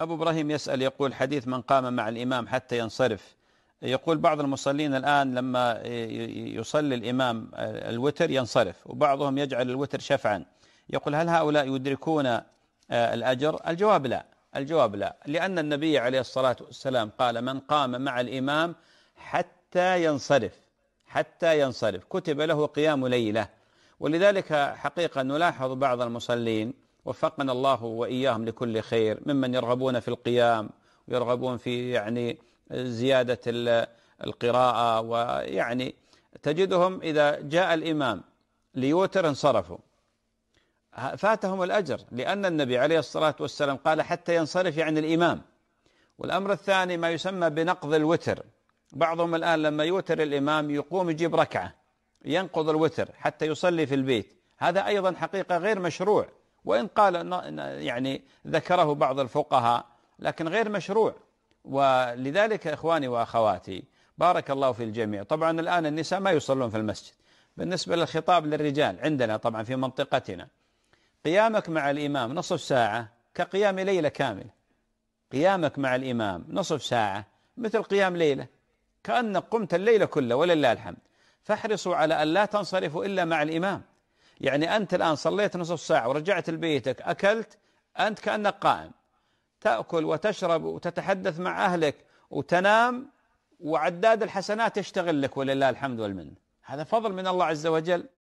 أبو إبراهيم يسأل يقول حديث من قام مع الإمام حتى ينصرف يقول بعض المصلين الآن لما يصلي الإمام الوتر ينصرف وبعضهم يجعل الوتر شفعا يقول هل هؤلاء يدركون الأجر الجواب لا الجواب لا لأن النبي عليه الصلاة والسلام قال من قام مع الإمام حتى ينصرف حتى ينصرف كتب له قيام ليلة ولذلك حقيقة نلاحظ بعض المصلين وفقنا الله وإياهم لكل خير ممن يرغبون في القيام ويرغبون في يعني زيادة القراءة ويعني تجدهم إذا جاء الإمام ليوتر انصرفوا فاتهم الأجر لأن النبي عليه الصلاة والسلام قال حتى ينصرف يعني الإمام والأمر الثاني ما يسمى بنقض الوتر بعضهم الآن لما يوتر الإمام يقوم يجيب ركعة ينقض الوتر حتى يصلي في البيت هذا أيضا حقيقة غير مشروع وإن قال يعني ذكره بعض الفقهاء لكن غير مشروع ولذلك إخواني وأخواتي بارك الله في الجميع طبعا الآن النساء ما يصلون في المسجد بالنسبة للخطاب للرجال عندنا طبعا في منطقتنا قيامك مع الإمام نصف ساعة كقيام ليلة كاملة قيامك مع الإمام نصف ساعة مثل قيام ليلة كأنك قمت الليلة كلها ولله الحمد فاحرصوا على أن لا تنصرفوا إلا مع الإمام يعني أنت الآن صليت نصف ساعة ورجعت لبيتك أكلت أنت كأنك قائم تأكل وتشرب وتتحدث مع أهلك وتنام وعداد الحسنات يشتغل لك ولله الحمد والمن هذا فضل من الله عز وجل